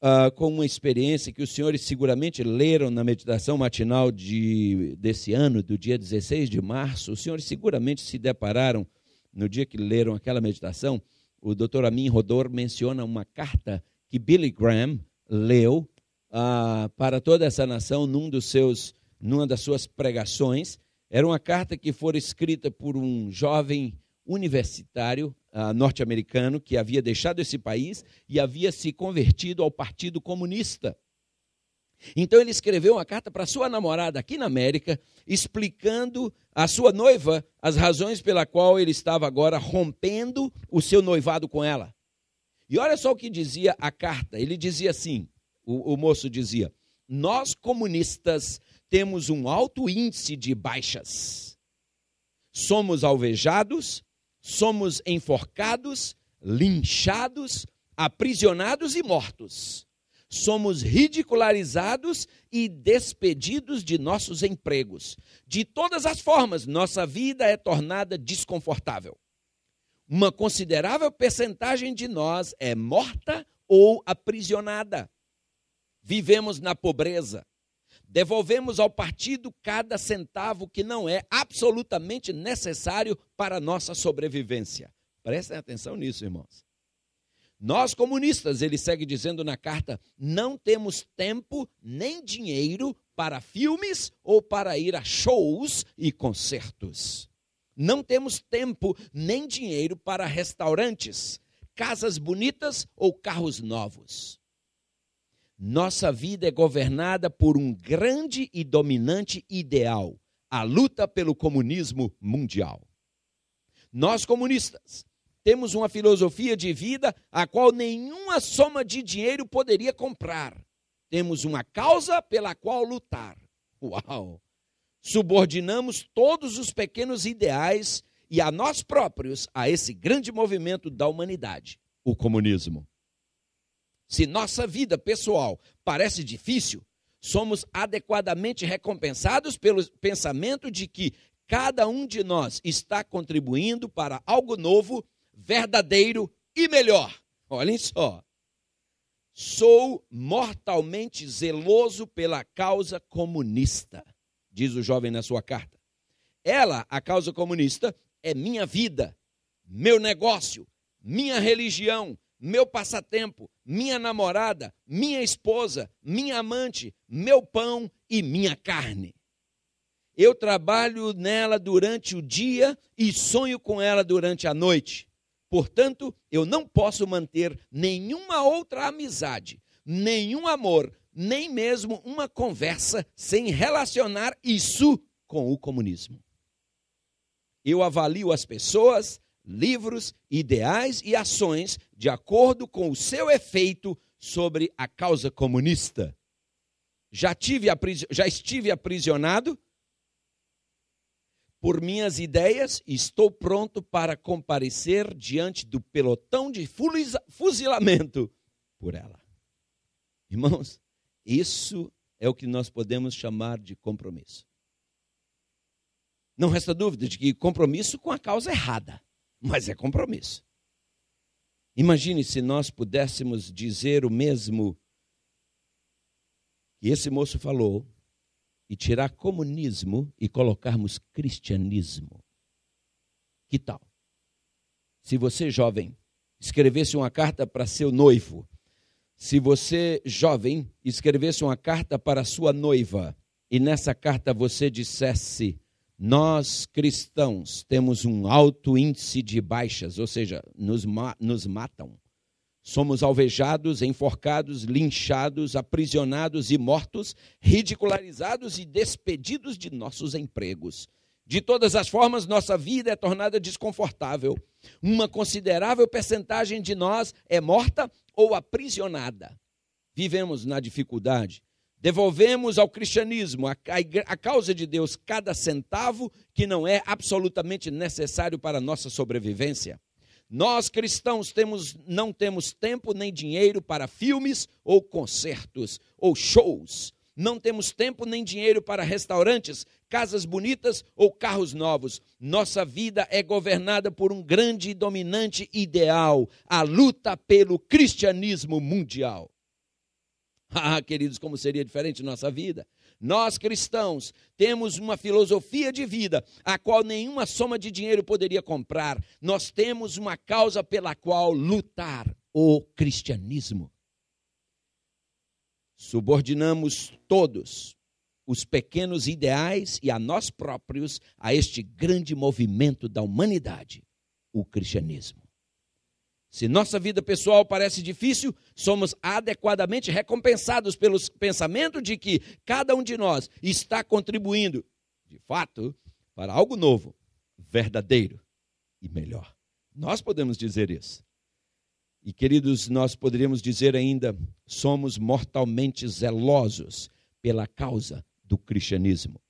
uh, com uma experiência que os senhores seguramente leram na meditação matinal de, desse ano, do dia 16 de março. Os senhores seguramente se depararam no dia que leram aquela meditação. O doutor Amin Rodor menciona uma carta que Billy Graham, leu ah, para toda essa nação num dos seus, numa das suas pregações. Era uma carta que foi escrita por um jovem universitário ah, norte-americano que havia deixado esse país e havia se convertido ao Partido Comunista. Então ele escreveu uma carta para sua namorada aqui na América, explicando à sua noiva as razões pela qual ele estava agora rompendo o seu noivado com ela. E olha só o que dizia a carta. Ele dizia assim: o, o moço dizia, nós comunistas temos um alto índice de baixas. Somos alvejados, somos enforcados, linchados, aprisionados e mortos. Somos ridicularizados e despedidos de nossos empregos. De todas as formas, nossa vida é tornada desconfortável uma considerável percentagem de nós é morta ou aprisionada. Vivemos na pobreza. Devolvemos ao partido cada centavo que não é absolutamente necessário para a nossa sobrevivência. Prestem atenção nisso, irmãos. Nós, comunistas, ele segue dizendo na carta, não temos tempo nem dinheiro para filmes ou para ir a shows e concertos. Não temos tempo nem dinheiro para restaurantes, casas bonitas ou carros novos. Nossa vida é governada por um grande e dominante ideal, a luta pelo comunismo mundial. Nós, comunistas, temos uma filosofia de vida a qual nenhuma soma de dinheiro poderia comprar. Temos uma causa pela qual lutar. Uau! subordinamos todos os pequenos ideais e a nós próprios a esse grande movimento da humanidade, o comunismo. Se nossa vida pessoal parece difícil, somos adequadamente recompensados pelo pensamento de que cada um de nós está contribuindo para algo novo, verdadeiro e melhor. Olhem só. Sou mortalmente zeloso pela causa comunista diz o jovem na sua carta. Ela, a causa comunista, é minha vida, meu negócio, minha religião, meu passatempo, minha namorada, minha esposa, minha amante, meu pão e minha carne. Eu trabalho nela durante o dia e sonho com ela durante a noite. Portanto, eu não posso manter nenhuma outra amizade, nenhum amor, nem mesmo uma conversa sem relacionar isso com o comunismo. Eu avalio as pessoas, livros, ideais e ações de acordo com o seu efeito sobre a causa comunista. Já, tive já estive aprisionado por minhas ideias e estou pronto para comparecer diante do pelotão de fuzilamento por ela. Irmãos, isso é o que nós podemos chamar de compromisso. Não resta dúvida de que compromisso com a causa errada, mas é compromisso. Imagine se nós pudéssemos dizer o mesmo que esse moço falou e tirar comunismo e colocarmos cristianismo. Que tal? Se você, jovem, escrevesse uma carta para seu noivo se você, jovem, escrevesse uma carta para sua noiva e nessa carta você dissesse: Nós cristãos temos um alto índice de baixas, ou seja, nos, ma nos matam. Somos alvejados, enforcados, linchados, aprisionados e mortos, ridicularizados e despedidos de nossos empregos. De todas as formas, nossa vida é tornada desconfortável. Uma considerável percentagem de nós é morta ou aprisionada. Vivemos na dificuldade. Devolvemos ao cristianismo, à causa de Deus, cada centavo que não é absolutamente necessário para a nossa sobrevivência. Nós cristãos temos, não temos tempo nem dinheiro para filmes ou concertos ou shows não temos tempo nem dinheiro para restaurantes, casas bonitas ou carros novos. Nossa vida é governada por um grande e dominante ideal: a luta pelo cristianismo mundial. Ah, queridos, como seria diferente nossa vida? Nós cristãos temos uma filosofia de vida a qual nenhuma soma de dinheiro poderia comprar. Nós temos uma causa pela qual lutar: o cristianismo. Subordinamos todos, os pequenos ideais e a nós próprios, a este grande movimento da humanidade, o cristianismo. Se nossa vida pessoal parece difícil, somos adequadamente recompensados pelo pensamento de que cada um de nós está contribuindo, de fato, para algo novo, verdadeiro e melhor. Nós podemos dizer isso. E queridos, nós poderíamos dizer ainda, somos mortalmente zelosos pela causa do cristianismo.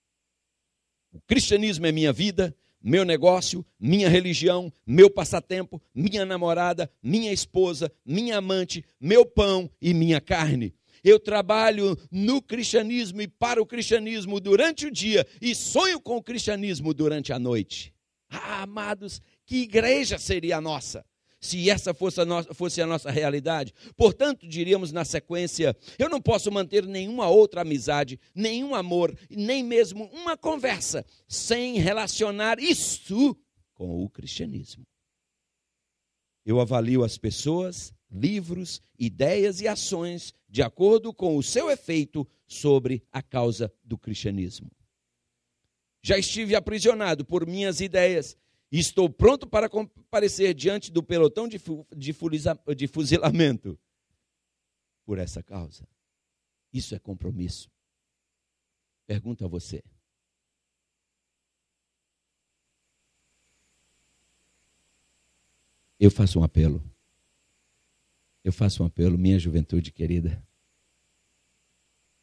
O cristianismo é minha vida, meu negócio, minha religião, meu passatempo, minha namorada, minha esposa, minha amante, meu pão e minha carne. Eu trabalho no cristianismo e para o cristianismo durante o dia e sonho com o cristianismo durante a noite. Ah, amados, que igreja seria a nossa? se essa fosse a, nossa, fosse a nossa realidade. Portanto, diríamos na sequência: eu não posso manter nenhuma outra amizade, nenhum amor, nem mesmo uma conversa sem relacionar isso com o cristianismo. Eu avalio as pessoas, livros, ideias e ações de acordo com o seu efeito sobre a causa do cristianismo. Já estive aprisionado por minhas ideias e estou pronto para comparecer diante do pelotão de, fu de, de fuzilamento por essa causa. Isso é compromisso. Pergunta a você. Eu faço um apelo. Eu faço um apelo, minha juventude querida.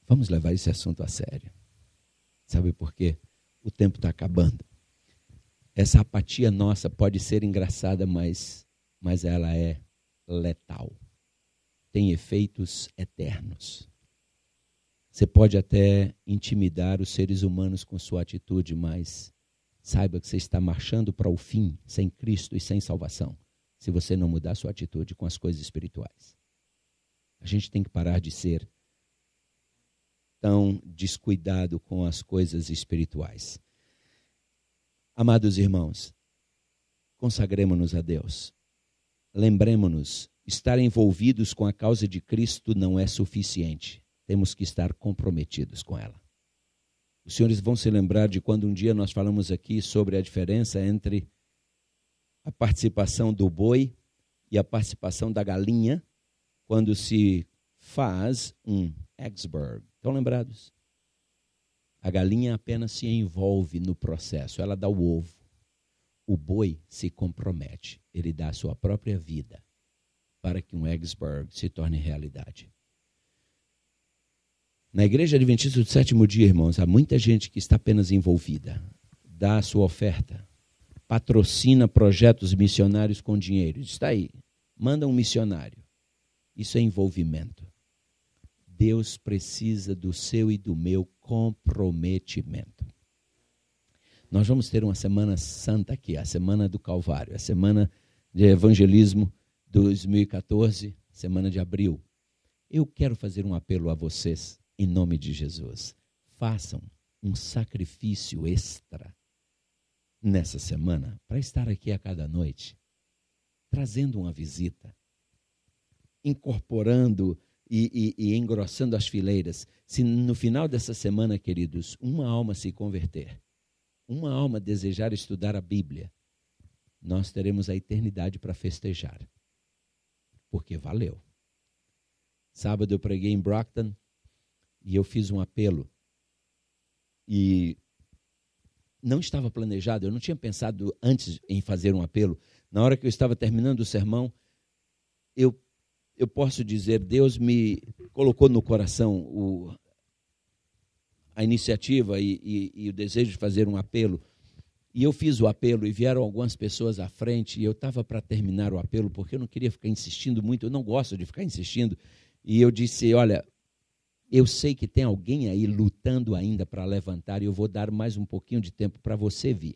Vamos levar esse assunto a sério. Sabe por quê? O tempo está acabando. Essa apatia nossa pode ser engraçada, mas, mas ela é letal. Tem efeitos eternos. Você pode até intimidar os seres humanos com sua atitude, mas saiba que você está marchando para o fim sem Cristo e sem salvação, se você não mudar sua atitude com as coisas espirituais. A gente tem que parar de ser tão descuidado com as coisas espirituais. Amados irmãos, consagremos-nos a Deus. Lembremos-nos, estar envolvidos com a causa de Cristo não é suficiente. Temos que estar comprometidos com ela. Os senhores vão se lembrar de quando um dia nós falamos aqui sobre a diferença entre a participação do boi e a participação da galinha quando se faz um Exburg. Estão lembrados? A galinha apenas se envolve no processo, ela dá o ovo. O boi se compromete, ele dá a sua própria vida para que um Eggsburg se torne realidade. Na Igreja Adventista do Sétimo Dia, irmãos, há muita gente que está apenas envolvida, dá a sua oferta, patrocina projetos missionários com dinheiro. Está aí, manda um missionário. Isso é envolvimento. Deus precisa do seu e do meu comprometimento. Nós vamos ter uma semana santa aqui, a semana do Calvário, a semana de evangelismo 2014, semana de abril. Eu quero fazer um apelo a vocês, em nome de Jesus. Façam um sacrifício extra nessa semana para estar aqui a cada noite, trazendo uma visita, incorporando e, e, e engrossando as fileiras. Se no final dessa semana, queridos, uma alma se converter, uma alma desejar estudar a Bíblia, nós teremos a eternidade para festejar. Porque valeu. Sábado eu preguei em Brockton e eu fiz um apelo. E não estava planejado, eu não tinha pensado antes em fazer um apelo. Na hora que eu estava terminando o sermão, eu eu posso dizer, Deus me colocou no coração o, a iniciativa e, e, e, o desejo de fazer um apelo. E eu fiz o apelo e vieram algumas pessoas à frente e eu estava para terminar o apelo porque eu não queria ficar insistindo muito, eu não gosto de ficar insistindo. E eu disse: Olha, eu sei que tem alguém aí lutando ainda para levantar e eu vou dar mais um pouquinho de tempo para você vir.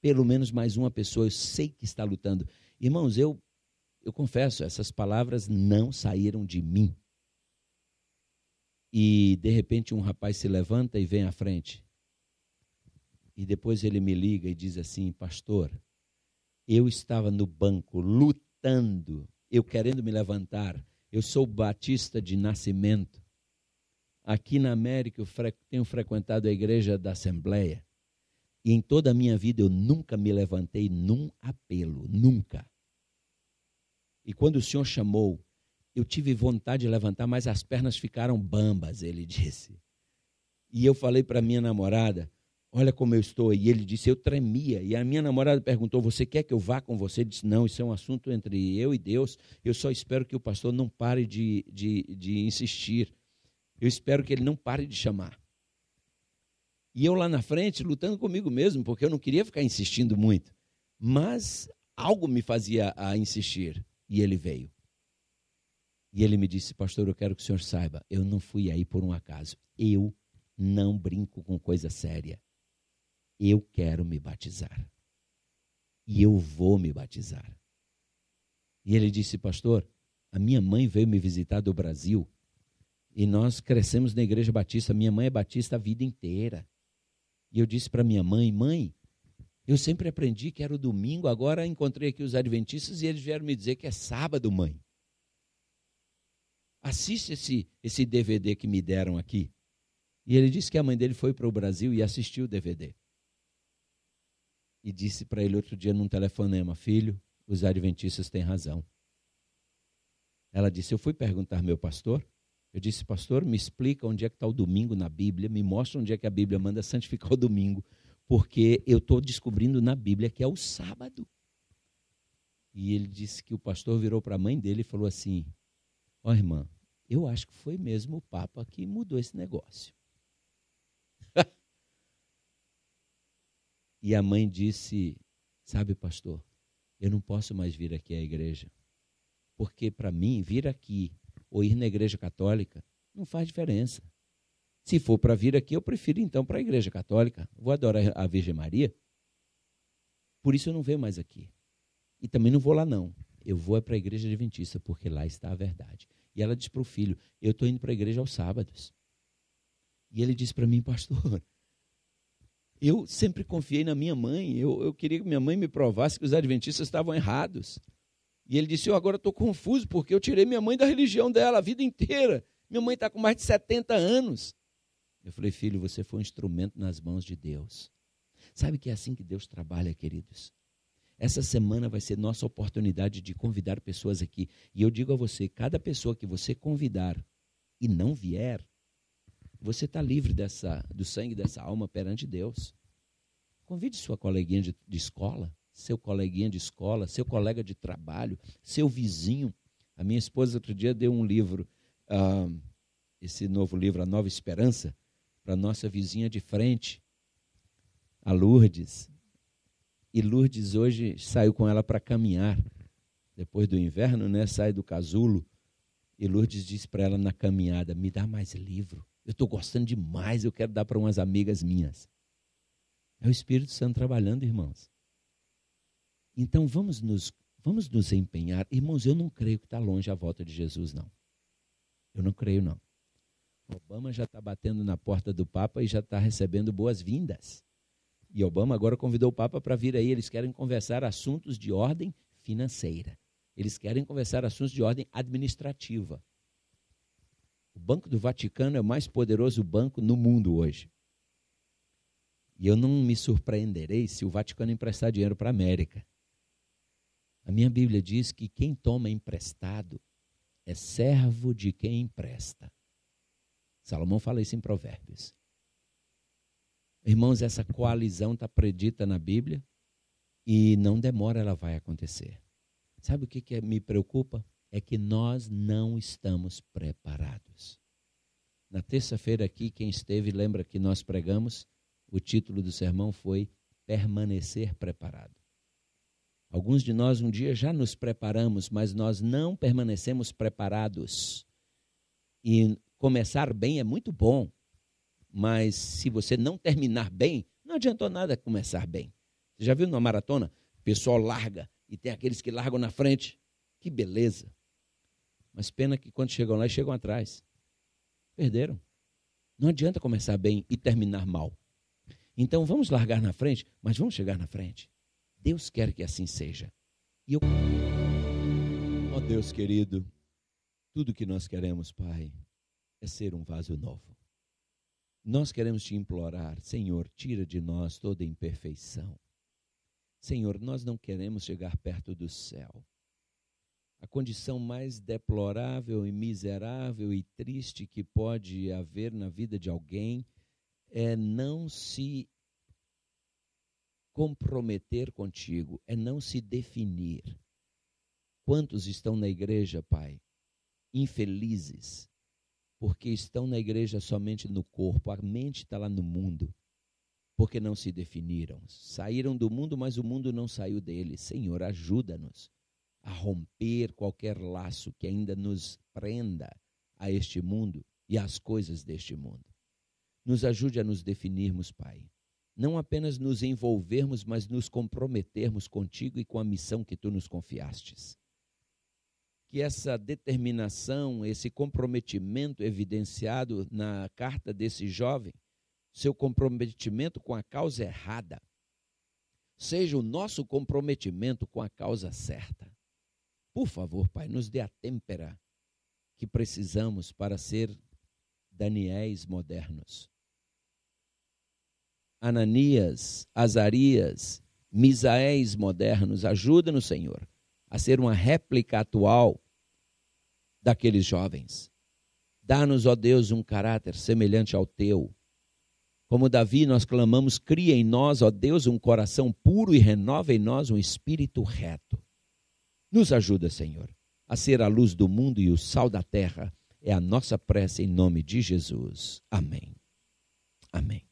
Pelo menos mais uma pessoa eu sei que está lutando. Irmãos, eu eu confesso, essas palavras não saíram de mim. E de repente um rapaz se levanta e vem à frente. E depois ele me liga e diz assim: Pastor, eu estava no banco lutando, eu querendo me levantar. Eu sou batista de nascimento. Aqui na América eu fre tenho frequentado a igreja da Assembleia. E em toda a minha vida eu nunca me levantei num apelo, nunca. E quando o Senhor chamou, eu tive vontade de levantar, mas as pernas ficaram bambas, ele disse. E eu falei para minha namorada: Olha como eu estou. E ele disse: Eu tremia. E a minha namorada perguntou: Você quer que eu vá com você? Ele disse: Não, isso é um assunto entre eu e Deus. Eu só espero que o pastor não pare de, de, de insistir. Eu espero que ele não pare de chamar. E eu lá na frente, lutando comigo mesmo, porque eu não queria ficar insistindo muito. Mas algo me fazia a insistir. E ele veio. E ele me disse, pastor, eu quero que o senhor saiba, eu não fui aí por um acaso. Eu não brinco com coisa séria. Eu quero me batizar. E eu vou me batizar. E ele disse, pastor, a minha mãe veio me visitar do Brasil e nós crescemos na Igreja Batista. Minha mãe é batista a vida inteira. E eu disse para minha mãe, mãe, eu sempre aprendi que era o domingo, agora encontrei aqui os adventistas e eles vieram me dizer que é sábado, mãe. Assiste esse, esse DVD que me deram aqui. E ele disse que a mãe dele foi para o Brasil e assistiu o DVD. E disse para ele outro dia num telefonema: Filho, os adventistas têm razão. Ela disse: Eu fui perguntar meu pastor. Eu disse: Pastor, me explica onde é que está o domingo na Bíblia, me mostra onde é que a Bíblia manda santificar o domingo porque eu estou descobrindo na Bíblia que é o sábado. E ele disse que o pastor virou para a mãe dele e falou assim: Ó oh, irmã, eu acho que foi mesmo o Papa que mudou esse negócio. e a mãe disse: Sabe, pastor, eu não posso mais vir aqui à igreja, porque para mim vir aqui ou ir na igreja católica não faz diferença. Se for para vir aqui, eu prefiro então para a Igreja Católica. Vou adorar a Virgem Maria. Por isso eu não venho mais aqui. E também não vou lá, não. Eu vou é para a Igreja Adventista, porque lá está a verdade. E ela diz para o filho: Eu estou indo para a igreja aos sábados. E ele disse para mim, pastor, eu sempre confiei na minha mãe. Eu, eu queria que minha mãe me provasse que os adventistas estavam errados. E ele disse: Eu agora estou confuso porque eu tirei minha mãe da religião dela a vida inteira. Minha mãe está com mais de 70 anos. Eu falei, filho, você foi um instrumento nas mãos de Deus. Sabe que é assim que Deus trabalha, queridos? Essa semana vai ser nossa oportunidade de convidar pessoas aqui. E eu digo a você: cada pessoa que você convidar e não vier, você está livre dessa, do sangue dessa alma perante Deus. Convide sua coleguinha de, de escola, seu coleguinha de escola, seu colega de trabalho, seu vizinho. A minha esposa outro dia deu um livro, uh, esse novo livro, A Nova Esperança, para nossa vizinha de frente, a Lourdes. E Lourdes hoje saiu com ela para caminhar. Depois do inverno, né, sai do casulo e Lourdes disse para ela na caminhada: "Me dá mais livro. Eu estou gostando demais, eu quero dar para umas amigas minhas". É o Espírito Santo trabalhando, irmãos. Então vamos nos vamos nos empenhar. Irmãos, eu não creio que está longe a volta de Jesus, não. Eu não creio, não. Obama já está batendo na porta do Papa e já está recebendo boas-vindas. E Obama agora convidou o Papa para vir aí. Eles querem conversar assuntos de ordem financeira. Eles querem conversar assuntos de ordem administrativa. O Banco do Vaticano é o mais poderoso banco no mundo hoje. E eu não me surpreenderei se o Vaticano emprestar dinheiro para a América. A minha Bíblia diz que quem toma emprestado é servo de quem empresta. Salomão fala isso em Provérbios. Irmãos, essa coalizão está predita na Bíblia e não demora, ela vai acontecer. Sabe o que, que é, me preocupa? É que nós não estamos preparados. Na terça-feira aqui, quem esteve lembra que nós pregamos, o título do sermão foi Permanecer Preparado. Alguns de nós um dia já nos preparamos, mas nós não permanecemos preparados. E Começar bem é muito bom, mas se você não terminar bem, não adiantou nada começar bem. Você já viu numa maratona? O pessoal larga e tem aqueles que largam na frente. Que beleza! Mas pena que quando chegam lá, chegam atrás. Perderam. Não adianta começar bem e terminar mal. Então vamos largar na frente, mas vamos chegar na frente. Deus quer que assim seja. E eu. Ó oh, Deus querido, tudo que nós queremos, Pai, é ser um vaso novo. Nós queremos te implorar, Senhor, tira de nós toda imperfeição. Senhor, nós não queremos chegar perto do céu. A condição mais deplorável e miserável e triste que pode haver na vida de alguém é não se comprometer contigo, é não se definir. Quantos estão na igreja, Pai, infelizes, porque estão na igreja somente no corpo, a mente está lá no mundo, porque não se definiram. Saíram do mundo, mas o mundo não saiu deles. Senhor, ajuda-nos a romper qualquer laço que ainda nos prenda a este mundo e às coisas deste mundo. Nos ajude a nos definirmos, Pai. Não apenas nos envolvermos, mas nos comprometermos contigo e com a missão que tu nos confiastes que essa determinação, esse comprometimento evidenciado na carta desse jovem, seu comprometimento com a causa errada, seja o nosso comprometimento com a causa certa. Por favor, Pai, nos dê a têmpera que precisamos para ser Daniéis modernos. Ananias, Azarias, Misaéis modernos, ajuda-nos, Senhor a ser uma réplica atual daqueles jovens. Dá-nos, ó Deus, um caráter semelhante ao teu. Como Davi, nós clamamos: cria em nós, ó Deus, um coração puro e renova em nós um espírito reto. Nos ajuda, Senhor, a ser a luz do mundo e o sal da terra. É a nossa prece em nome de Jesus. Amém. Amém.